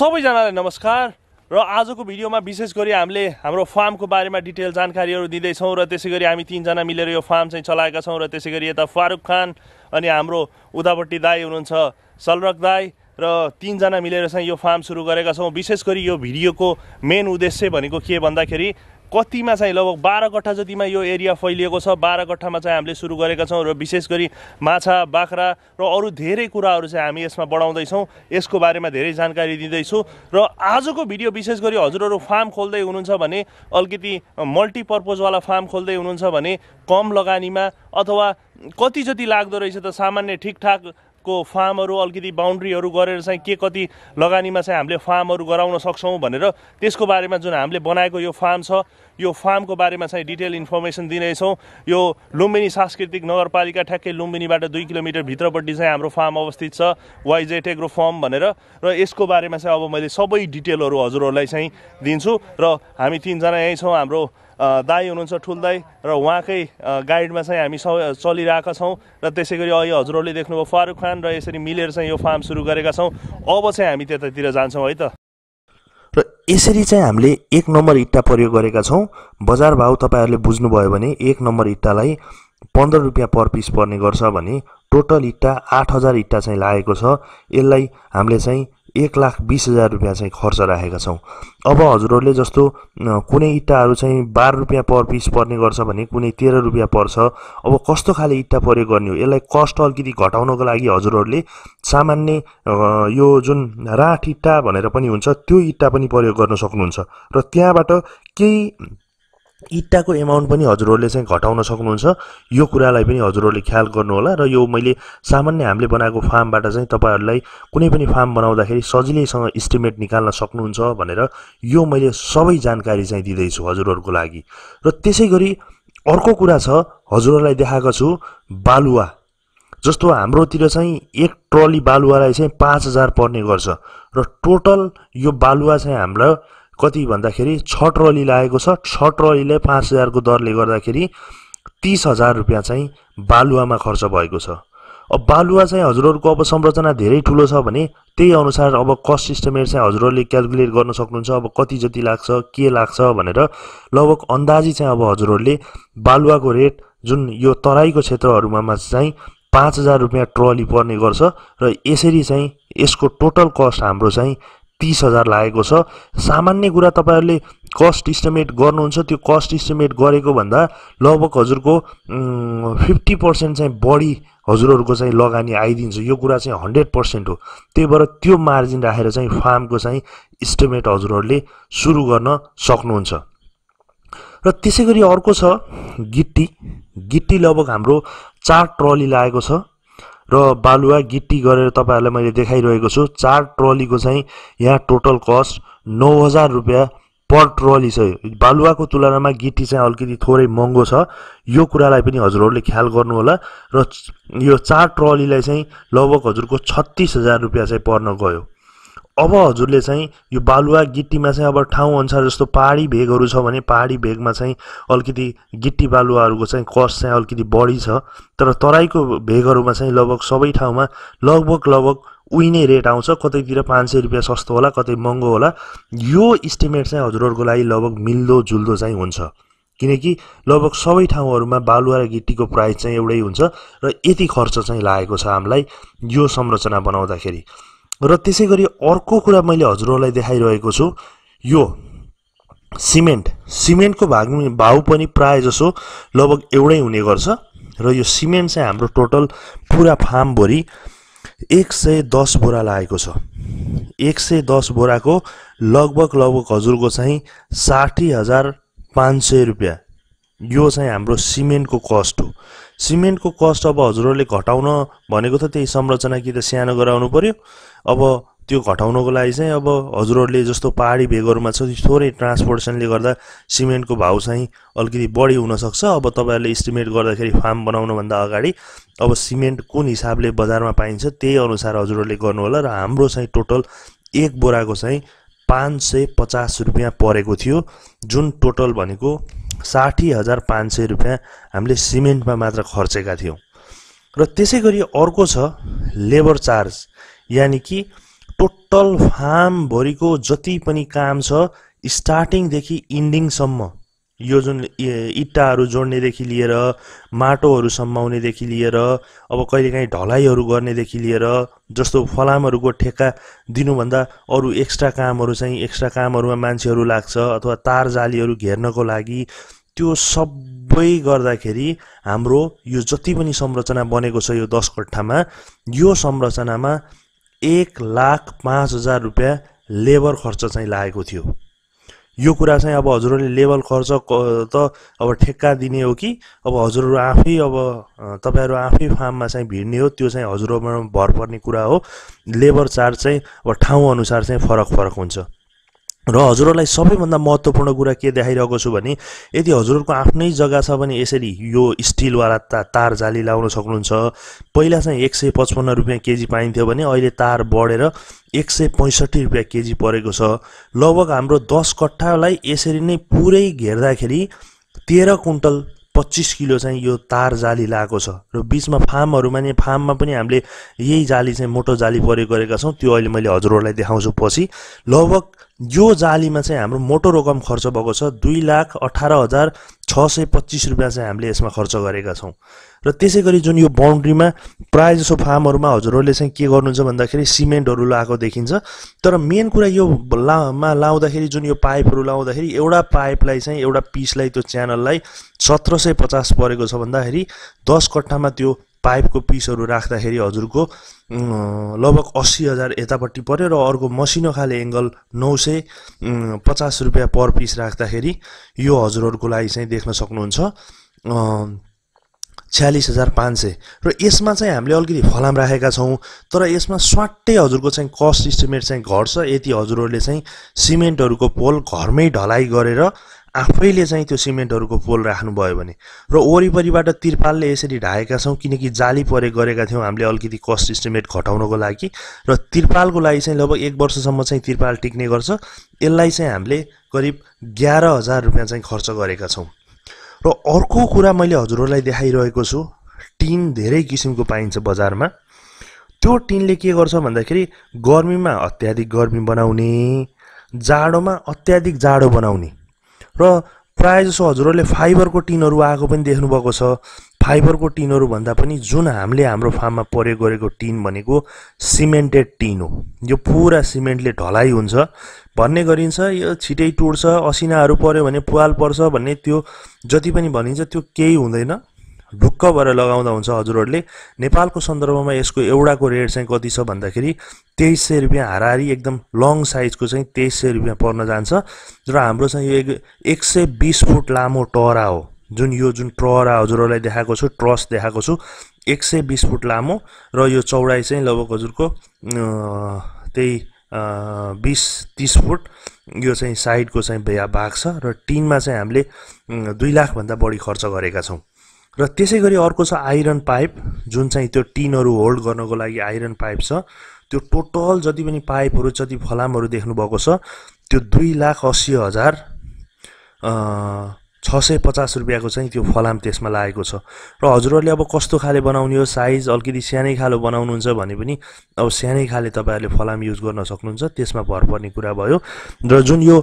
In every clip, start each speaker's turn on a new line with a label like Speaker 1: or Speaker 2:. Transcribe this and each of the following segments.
Speaker 1: सबैजनालाई नमस्कार र आजको भिडियोमा विशेष गरी हामीले हाम्रो फार्मको बारेमा डिटेल जानकारीहरू दिँदैछौँ र त्यसै गरी हामी तिनजना मिलेर यो फार्म चाहिँ चलाएका छौँ र त्यसै गरी यता फारुक खान अनि हाम्रो उतापट्टि दाई हुनुहुन्छ सलरक दाई र तिनजना मिलेर चाहिँ यो फार्म सुरु गरेका छौँ विशेष गरी यो भिडियोको मेन उद्देश्य भनेको के भन्दाखेरि कतिमा चाहिँ लगभग बाह्र कट्ठा जतिमा यो एरिया फैलिएको छ बाह्र कट्ठामा चाहिँ हामीले सुरु गरेका छौँ र विशेष गरी माछा बाख्रा र अरू धेरै कुराहरू चाहिँ हामी यसमा बढाउँदैछौँ यसको बारेमा धेरै जानकारी दिँदैछु र आजको भिडियो विशेष गरी हजुरहरू फार्म खोल्दै हुनुहुन्छ भने अलिकति मल्टिपर्पोजवाला फार्म खोल्दै हुनुहुन्छ भने कम लगानीमा अथवा कति जति लाग्दो रहेछ त सामान्य ठिकठाक को फार्महरू अलिकति बााउन्ड्रीहरू गरेर चाहिँ के कति लगानीमा चाहिँ हामीले फार्महरू गराउन सक्छौँ भनेर त्यसको बारेमा जुन हामीले बनाएको यो फार्म छ यो फार्मको बारेमा चाहिँ डिटेल इन्फर्मेसन दिनेछौँ यो लुम्बिनी सांस्कृतिक नगरपालिका ठ्याक्कै लुम्बिनीबाट दुई किलोमिटर भित्रपट्टि चाहिँ हाम्रो फार्म अवस्थित छ वाइजेट एग्रो फार्म भनेर र यसको बारेमा चाहिँ अब मैले सबै डिटेलहरू हजुरहरूलाई चाहिँ दिन्छु र हामी तिनजना यहीँ छौँ हाम्रो दाई हुनुहुन्छ ठुल दाई र उहाँकै गाइडमा चाहिँ हामी चलिरहेका छौँ र त्यसै गरी अहिले हजुरहरूले देख्नुभयो फारुक खान र यसरी मिलेर चाहिँ यो फार्म सुरु गरेका छौँ अब चाहिँ हामी त्यतातिर जान्छौँ है त
Speaker 2: र यसरी चाहिँ हामीले एक नम्बर इट्टा प्रयोग गरेका छौँ बजार भाउ तपाईँहरूले बुझ्नुभयो भने एक नम्बर इट्टालाई पन्ध्र रुपियाँ पर पिस पर्ने गर्छ भने टोटल इट्टा आठ हजार इट्टा चाहिँ लागेको छ यसलाई हामीले चाहिँ एक लाख बिस हजार रुपियाँ चाहिँ खर्च राखेका छौँ अब हजुरहरूले जस्तो कुनै इट्टाहरू चाहिँ बाह्र रुपियाँ पर पिस पर्ने गर्छ भने कुनै तेह्र रुपियाँ पर्छ अब कस्तो खाले इट्टा प्रयोग गर्ने हो यसलाई कस्ट अलिकति घटाउनको लागि हजुरहरूले सामान्य यो जुन राठ इट्टा भनेर पनि हुन्छ त्यो इट्टा पनि प्रयोग गर्न सक्नुहुन्छ र त्यहाँबाट केही इट्टाको एमाउन्ट पनि हजुरहरूले चाहिँ घटाउन सक्नुहुन्छ यो कुरालाई पनि हजुरहरूले ख्याल गर्नुहोला र यो मैले सामान्य हामीले बनाएको फार्मबाट चाहिँ तपाईँहरूलाई कुनै पनि फार्म बनाउँदाखेरि सजिलैसँग इस्टिमेट निकाल्न सक्नुहुन्छ भनेर यो मैले सबै जानकारी चाहिँ दिँदैछु हजुरहरूको लागि र त्यसै गरी अर्को कुरा छ हजुरहरूलाई देखाएको छु बालुवा जस्तो हाम्रोतिर चाहिँ एक ट्रली बालुवालाई चाहिँ पाँच हजार पर्ने गर्छ र टोटल यो बालुवा चाहिँ हाम्रो कति भन्दाखेरि छ ट्रली लागेको छ छ ट्रलीले पाँच हजारको दरले गर्दाखेरि तिस हजार रुपियाँ चाहिँ बालुवामा खर्च भएको छ अब बालुवा चाहिँ हजुरहरूको अब संरचना धेरै ठुलो छ भने त्यही अनुसार अब कस्ट सिस्टमेट चाहिँ हजुरहरूले क्यालकुलेट गर्न सक्नुहुन्छ अब कति जति लाग्छ के लाग्छ भनेर लगभग अन्दाजी चाहिँ अब हजुरहरूले बालुवाको रेट जुन यो तराईको क्षेत्रहरूमा चाहिँ पाँच हजार रुपियाँ ट्रली पर्ने गर्छ र यसरी चाहिँ यसको टोटल कस्ट हाम्रो चाहिँ तिस हजार लागेको छ सामान्य कुरा तपाईँहरूले कस्ट इस्टिमेट गर्नुहुन्छ त्यो कस्ट इस्टिमेट गरेको भन्दा लगभग हजुरको फिफ्टी पर्सेन्ट चाहिँ बढी हजुरहरूको चाहिँ लगानी आइदिन्छ यो कुरा चाहिँ हन्ड्रेड पर्सेन्ट हो त्यही भएर त्यो मार्जिन राखेर चाहिँ फार्मको चाहिँ इस्टिमेट हजुरहरूले सुरु गर्न सक्नुहुन्छ र त्यसै गरी अर्को छ गिट्टी गिट्टी लगभग हाम्रो चार ट्रली लागेको छ र बालुवा गिट्टी गरेर तपाईँहरूलाई मैले देखाइरहेको छु चार ट्रलीको चाहिँ यहाँ टोटल कस्ट नौ हजार रुपियाँ पर ट्रली छ बालुवाको तुलनामा गिटी चाहिँ अलिकति थोरै महँगो छ यो कुरालाई पनि हजुरहरूले ख्याल गर्नुहोला र यो चार ट्रलीलाई चाहिँ लगभग हजुरको छत्तिस हजार रुपियाँ चाहिँ पर्न गयो अब हजुरले चाहिँ यो बालुवा गिट्टीमा चाहिँ अब ठाउँ अनुसार जस्तो पाहाडी भेगहरू छ भने पाहाडी भेगमा चाहिँ अलिकति गिट्टी बालुवाहरूको चाहिँ कस्ट चाहिँ अलिकति बढी छ तर तराईको भेगहरूमा चाहिँ लगभग सबै ठाउँमा लगभग लगभग उही नै रेट आउँछ कतैतिर पाँच सय रुपियाँ सस्तो होला कतै महँगो होला यो इस्टिमेट चाहिँ हजुरहरूको लागि लगभग मिल्दो जुल्दो चाहिँ हुन्छ किनकि लगभग सबै ठाउँहरूमा बालुवा र गिट्टीको प्राइस चाहिँ एउटै हुन्छ र यति खर्च चाहिँ लागेको छ हामीलाई यो संरचना बनाउँदाखेरि र त्यसै गरी अर्को कुरा मैले हजुरहरूलाई देखाइरहेको छु यो सिमेन्ट सिमेन्टको भाग भाउ पनि प्रायः जसो लगभग एउटै हुने गर्छ र यो सिमेन्ट चाहिँ हाम्रो टोटल पुरा फार्मभरि एक सय दस बोरा लागेको छ एक सय दस बोराको लगभग लगभग हजुरको चाहिँ साठी हजार पाँच सय रुपियाँ यो चाहिँ हाम्रो सिमेन्टको कस्ट हो सिमेन्टको कस्ट अब हजुरहरूले घटाउन भनेको त त्यही संरचना कि त सानो गराउनु पऱ्यो अब त्यो घटाउनको लागि चाहिँ अब हजुरहरूले जस्तो पहाडी भेगहरूमा छ थोरै ट्रान्सपोर्टेसनले गर्दा सिमेन्टको भाउ चाहिँ अलिकति बढी हुनसक्छ अब तपाईँहरूले इस्टिमेट गर्दाखेरि फार्म बनाउनुभन्दा अगाडि अब सिमेन्ट कुन हिसाबले बजारमा पाइन्छ त्यही अनुसार हजुरहरूले होला र हाम्रो चाहिँ टोटल एक बोराको चाहिँ पाँच सय पचास रुपियाँ परेको थियो जुन टोटल भनेको साठी हजार पाँच सय रुपियाँ हामीले सिमेन्टमा मात्र खर्चेका थियौँ र त्यसै गरी अर्को छ लेबर चार्ज यानि कि टोटल फार्मभरिको जति पनि काम छ स्टार्टिङदेखि इन्डिङसम्म यो जुन इट्टाहरू जोड्नेदेखि लिएर माटोहरू सम्माउनेदेखि लिएर अब कहिलेकाहीँ ढलाइहरू गर्नेदेखि लिएर जस्तो फलामहरूको ठेक्का दिनुभन्दा अरू एक्स्ट्रा कामहरू चाहिँ एक्स्ट्रा कामहरूमा मान्छेहरू लाग्छ अथवा तार जालीहरू घेर्नको लागि त्यो सबै गर्दाखेरि हाम्रो यो जति पनि संरचना बनेको छ यो दस कट्ठामा यो संरचनामा एक लाख पाँच हजार रुपियाँ लेबर खर्च चाहिँ लागेको थियो यो कुरा चाहिँ अब हजुरहरूले लेबर खर्च त अब ठेक्का दिने हो कि अब हजुरहरू आफै अब तपाईँहरू आफै फार्ममा चाहिँ भिड्ने हो त्यो चाहिँ हजुरहरूमा भर पर्ने कुरा हो लेबर चार्ज चाहिँ अब ठाउँ अनुसार चाहिँ फरक फरक हुन्छ र हजुरहरूलाई सबैभन्दा महत्त्वपूर्ण कुरा के देखाइरहेको छु भने यदि हजुरहरूको आफ्नै जग्गा छ भने यसरी यो स्टिलवाला ता तार जाली लाउन सक्नुहुन्छ पहिला चाहिँ एक सय पचपन्न रुपियाँ केजी पाइन्थ्यो भने अहिले तार बढेर एक सय पैँसठी रुपियाँ केजी परेको छ लगभग हाम्रो दस कट्ठालाई यसरी नै पुरै घेर्दाखेरि तेह्र कुन्टल पच्चिस किलो चाहिँ यो तार जाली लगाएको छ र बिचमा फार्महरूमा नि फार्ममा पनि हामीले यही जाली चाहिँ मोटो जाली प्रयोग गरेका छौँ त्यो अहिले मैले हजुरहरूलाई देखाउँछु पछि लगभग यो जालीमा चाहिँ हाम्रो मोटो रकम खर्च भएको छ दुई लाख अठार हजार छ सय पच्चिस रुपियाँ चाहिँ हामीले यसमा खर्च गरेका छौँ र त्यसै गरी जुन यो बााउन्ड्रीमा प्रायः जसो फार्महरूमा हजुरहरूले चाहिँ के गर्नुहुन्छ भन्दाखेरि सिमेन्टहरू लगाएको देखिन्छ तर मेन कुरा यो लामा लाउँदाखेरि जुन यो पाइपहरू लाउँदाखेरि एउटा पाइपलाई चाहिँ एउटा पिसलाई त्यो च्यानललाई सत्र सय पचास परेको छ भन्दाखेरि दस कट्ठामा त्यो पाइपको पिसहरू राख्दाखेरि हजुरको लगभग अस्सी हजार यतापट्टि पऱ्यो र अर्को मसिनो खाले एङ्गल नौ सय पचास रुपियाँ पर पिस राख्दाखेरि यो हजुरहरूको लागि चाहिँ देख्न सक्नुहुन्छ छ्यालिस हजार पाँच सय र यसमा चाहिँ हामीले अलिकति फलाम राखेका छौँ तर यसमा स्वाट्टै हजुरको चाहिँ कस्ट इस्टिमेट चाहिँ घट्छ यति हजुरहरूले चाहिँ सिमेन्टहरूको पोल घरमै ढलाइ गरेर आफैले चाहिँ त्यो सिमेन्टहरूको पोल राख्नुभयो भने र वरिपरिबाट तिरपालले यसरी ढाएका छौँ किनकि जाली परे गरेका थियौँ हामीले अलिकति कस्ट इस्टिमेट घटाउनको लागि र तिरपालको लागि चाहिँ लगभग एक वर्षसम्म चाहिँ तिरपाल टिक्ने गर्छ यसलाई चाहिँ हामीले करिब ग्यार हजार रुपियाँ चाहिँ खर्च गरेका छौँ र अर्को कुरा मैले हजुरहरूलाई देखाइरहेको छु टिन धेरै किसिमको पाइन्छ बजारमा त्यो टिनले के गर्छ भन्दाखेरि गर्मीमा अत्याधिक गर्मी बनाउने जाडोमा अत्याधिक जाडो बनाउने र प्रायः जसो हजुरहरूले फाइबरको टिनहरू आएको पनि देख्नुभएको छ फाइबरको टिनहरू भन्दा पनि जुन हामीले हाम्रो फार्ममा प्रयोग गरेको टिन भनेको सिमेन्टेड टिन हो यो पुरा सिमेन्टले ढलाइ हुन्छ भन्ने गरिन्छ यो छिटै टुट्छ असिनाहरू पऱ्यो भने पुवाल पर्छ भन्ने त्यो जति पनि भनिन्छ त्यो केही हुँदैन ढुक्क भएर लगाउँदा हुन्छ हजुरहरूले नेपालको सन्दर्भमा यसको एउटाको रेट चाहिँ कति छ भन्दाखेरि तेइस सय रुपियाँ हारारी एकदम लङ साइजको चाहिँ तेइस सय रुपियाँ पर्न जान्छ र हाम्रो चाहिँ यो एक एक सय बिस फुट लामो टहरा हो जुन यो जुन टहरा हजुरहरूलाई देखाएको छु ट्रस देखाएको छु एक सय बिस फुट लामो र यो चौडाइ चाहिँ लगभग हजुरको त्यही बिस तिस फुट यो चाहिँ साइडको चाहिँ भाग छ र टिनमा चाहिँ हामीले दुई लाखभन्दा बढी खर्च गरेका छौँ र त्यसै गरी अर्को छ आइरन पाइप जुन चाहिँ त्यो टिनहरू होल्ड गर्नको लागि आइरन पाइप छ त्यो टोटल जति पनि पाइपहरू जति फलामहरू देख्नुभएको छ त्यो दुई लाख अस्सी हजार छ सय पचास रुपियाँको चाहिँ त्यो फलाम त्यसमा लागेको छ र हजुरहरूले अब कस्तो खाले बनाउने हो साइज अलिकति सानै खालो बनाउनुहुन्छ भने पनि अब सानै खाले तपाईँहरूले फलाम युज गर्न सक्नुहुन्छ त्यसमा भर पर्ने कुरा भयो र जुन यो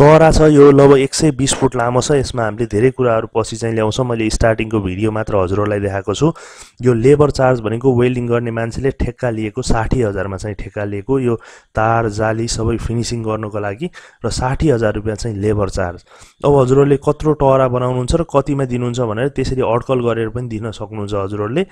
Speaker 2: टरा छ यो लगभग एक सय बिस फुट लामो छ यसमा हामीले धेरै कुराहरू पछि चाहिँ ल्याउँछौँ मैले स्टार्टिङको भिडियो मात्र हजुरहरूलाई देखाएको छु यो लेबर चार्ज भनेको वेल्डिङ गर्ने मान्छेले ठेक्का लिएको साठी हजारमा चाहिँ ठेक्का लिएको यो तार जाली सबै फिनिसिङ गर्नुको लागि र साठी हजार रुपियाँ चाहिँ लेबर चार्ज अब हजुरहरूले कत्रो कत्रो टहरा बनाउनुहुन्छ र कतिमा दिनुहुन्छ भनेर त्यसरी अड्कल गरेर पनि दिन सक्नुहुन्छ हजुरहरूले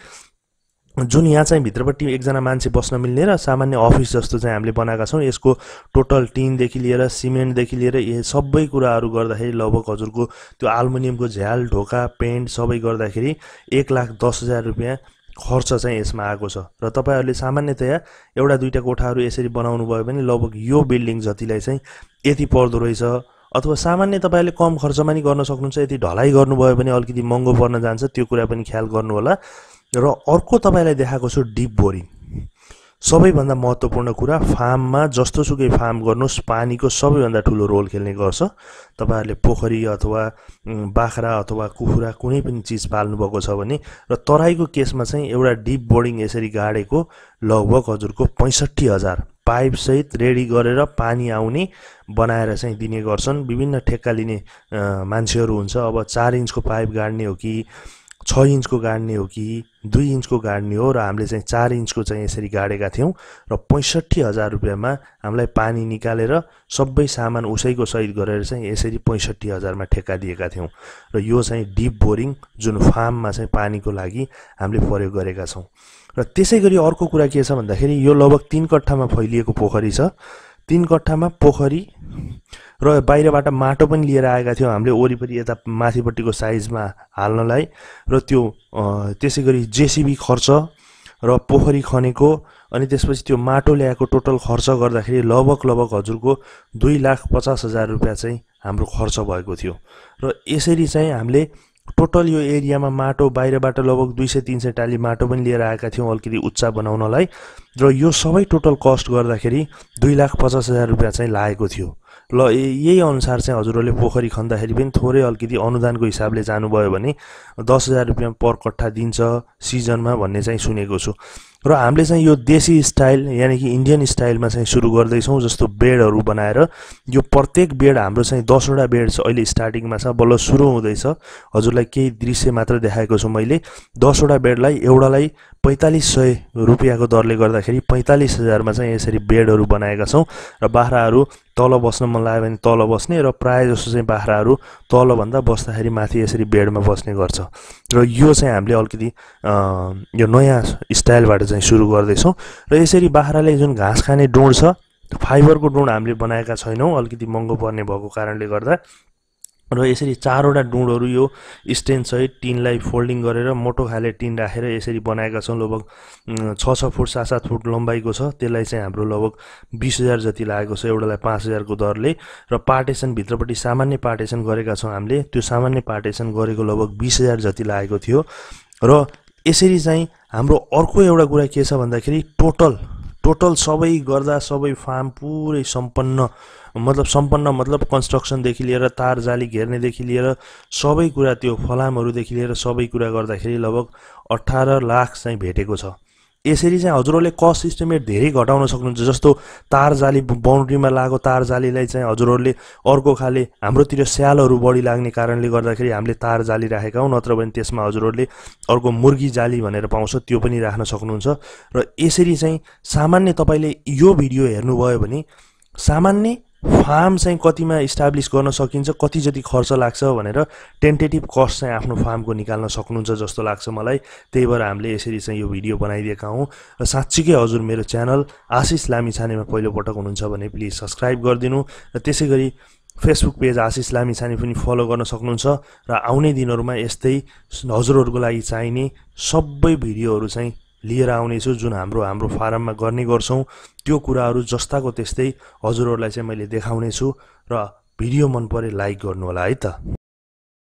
Speaker 2: जुन यहाँ चाहिँ भित्रपट्टि एकजना मान्छे बस्न मिल्ने र सामान्य अफिस जस्तो चाहिँ हामीले बनाएका छौँ यसको टोटल टिनदेखि लिएर सिमेन्टदेखि लिएर सबै कुराहरू गर्दाखेरि लगभग हजुरको त्यो आलुमिनियमको झ्याल ढोका पेन्ट सबै गर्दाखेरि एक लाख दस हजार रुपियाँ खर्च चाहिँ यसमा आएको छ र तपाईँहरूले सामान्यतया एउटा दुईवटा कोठाहरू यसरी बनाउनु भयो भने लगभग यो बिल्डिङ जतिलाई चाहिँ यति पर्दो रहेछ अथवा सामान्य तपाईँले कम खर्चमा नि गर्न सक्नुहुन्छ यदि ढलाइ गर्नुभयो भने अलिकति महँगो पर्न जान्छ त्यो कुरा पनि ख्याल गर्नुहोला र अर्को तपाईँलाई देखाएको छु डिप बोरिङ सबैभन्दा महत्त्वपूर्ण कुरा फार्ममा जस्तोसुकै फार्म गर्नुहोस् पानीको सबैभन्दा ठुलो रोल खेल्ने गर्छ तपाईँहरूले पोखरी अथवा बाख्रा अथवा कुखुरा कुनै पनि चिज पाल्नुभएको छ भने र तराईको केसमा चाहिँ एउटा डिप बोर्डिङ यसरी गाडेको लगभग हजुरको पैँसठी हजार पाइपसहित रेडी गरेर पानी आउने बनाएर चाहिँ दिने गर्छन् विभिन्न ठेक्का लिने मान्छेहरू हुन्छ अब चार इन्चको पाइप गाड्ने हो कि छ इन्चको गाड्ने हो कि दुई इन्चको गाड्ने हो र हामीले चाहिँ चार इन्चको चाहिँ यसरी गाडेका थियौँ र पैँसठी हजार रुपियाँमा हामीलाई पानी निकालेर सबै सामान उसैको सहित गरेर चाहिँ यसरी पैँसठी हजारमा ठेक्का दिएका थियौँ र यो चाहिँ डिप बोरिङ जुन फार्ममा चाहिँ पानीको लागि हामीले प्रयोग गरेका छौँ र त्यसै गरी अर्को कुरा के छ भन्दाखेरि यो लगभग तिन कट्ठामा फैलिएको पोखरी छ तिन कट्ठामा पोखरी र बाहिरबाट माटो पनि लिएर आएका थियौँ हामीले वरिपरि यता माथिपट्टिको साइजमा हाल्नलाई र त्यो त्यसै गरी जेसिबी खर्च र पोखरी खनेको अनि त्यसपछि त्यो माटो ल्याएको टोटल खर्च गर्दाखेरि लगभग लगभग हजुरको दुई लाख पचास हजार रुपियाँ चाहिँ हाम्रो खर्च भएको थियो र यसरी चाहिँ हामीले टोटल यो एरियामा माटो बाहिरबाट लगभग दुई सय तिन सय टाली माटो पनि लिएर आएका थियौँ अलिकति उच्च बनाउनलाई र यो सबै टोटल कस्ट गर्दाखेरि दुई लाख पचास हजार रुपियाँ चाहिँ लागेको थियो ल यही अनुसार चाहिँ हजुरहरूले पोखरी खन्दाखेरि पनि थोरै अलिकति अनुदानको हिसाबले जानुभयो भने दस हजार रुपियाँ पर कट्ठा दिन्छ सिजनमा भन्ने चाहिँ सुनेको छु र हामीले चाहिँ यो देशी स्टाइल यानि कि इन्डियन स्टाइलमा चाहिँ सुरु गर्दैछौँ जस्तो बेडहरू बनाएर यो प्रत्येक बेड हाम्रो चाहिँ दसवटा बेड छ अहिले स्टार्टिङमा छ बल्ल सुरु हुँदैछ हजुरलाई केही दृश्य मात्र देखाएको छु मैले दसवटा बेडलाई एउटालाई पैँतालिस सय रुपियाँको दरले गर्दाखेरि पैँतालिस हजारमा चाहिँ यसरी बेडहरू बनाएका छौँ र बाख्राहरू तल बस्न मन लाग्यो भने तल बस्ने र प्रायः जसो चाहिँ बाख्राहरू तलभन्दा बस्दाखेरि माथि यसरी बेडमा बस्ने गर्छ र यो चाहिँ हामीले अलिकति यो नयाँ स्टाइलबाट चाहिँ सुरु गर्दैछौँ र यसरी बाख्राले जुन घाँस खाने डोँड छ फाइबरको डोँड हामीले बनाएका छैनौँ अलिकति महँगो पर्ने भएको कारणले गर्दा र यसरी चारवटा डुँडहरू यो स्टेनसहित टिनलाई फोल्डिङ गरेर मोटो खाले टिन राखेर यसरी बनाएका छौँ लगभग छ छ फुट सात सात फुट लम्बाइको छ त्यसलाई चाहिँ हाम्रो लगभग बिस हजार जति लागेको छ एउटालाई पाँच हजारको दरले र पार्टेसनभित्रपट्टि सामान्य पार्टेसन गरेका छौँ हामीले त्यो सामान्य पार्टेसन गरेको लगभग बिस हजार जति लागेको थियो र यसरी चाहिँ हाम्रो अर्को एउटा कुरा के छ भन्दाखेरि टोटल टोटल सबै गर्दा सबै फार्म पुरै सम्पन्न मतलब सम्पन्न मतलब कन्स्ट्रक्सनदेखि लिएर तार जाली घेर्नेदेखि लिएर सबै कुरा त्यो फलामहरूदेखि लिएर सबै कुरा गर्दाखेरि लगभग अठार लाख चाहिँ भेटेको छ यसरी चाहिँ हजुरहरूले कस्ट इस्टिमेट धेरै घटाउन सक्नुहुन्छ जस्तो तार जाली बाउन्ड्रीमा लागेको तार जालीलाई चाहिँ हजुरहरूले अर्को खाले हाम्रोतिर स्यालहरू बढी लाग्ने कारणले गर्दाखेरि हामीले तार जाली राखेका हौँ नत्र भने त्यसमा हजुरहरूले अर्को मुर्गी जाली भनेर पाउँछ त्यो पनि राख्न सक्नुहुन्छ र यसरी चाहिँ सामान्य तपाईँले यो भिडियो हेर्नुभयो भने सामान्य फार्म चाहिँ कतिमा इस्टाब्लिस गर्न सकिन्छ कति जति खर्च लाग्छ भनेर टेन्टेटिभ कस्ट चाहिँ आफ्नो फार्मको निकाल्न सक्नुहुन्छ जस्तो लाग्छ मलाई त्यही भएर हामीले यसरी चाहिँ यो भिडियो बनाइदिएका हौँ र साँच्चीकै हजुर मेरो च्यानल आशिष लामी छानेमा पहिलोपटक हुनुहुन्छ भने प्लिज सब्सक्राइब गरिदिनु र त्यसै गरी फेसबुक पेज आशिष लामी छाने पनि फलो गर्न सक्नुहुन्छ र आउने दिनहरूमा यस्तै हजुरहरूको लागि चाहिने सबै भिडियोहरू चाहिँ लिएर आउनेछु जुन हाम्रो हाम्रो फारममा गर्ने गर्छौँ त्यो कुराहरू जस्ताको त्यस्तै हजुरहरूलाई चाहिँ मैले देखाउनेछु र भिडियो मन परे लाइक गर्नु होला है त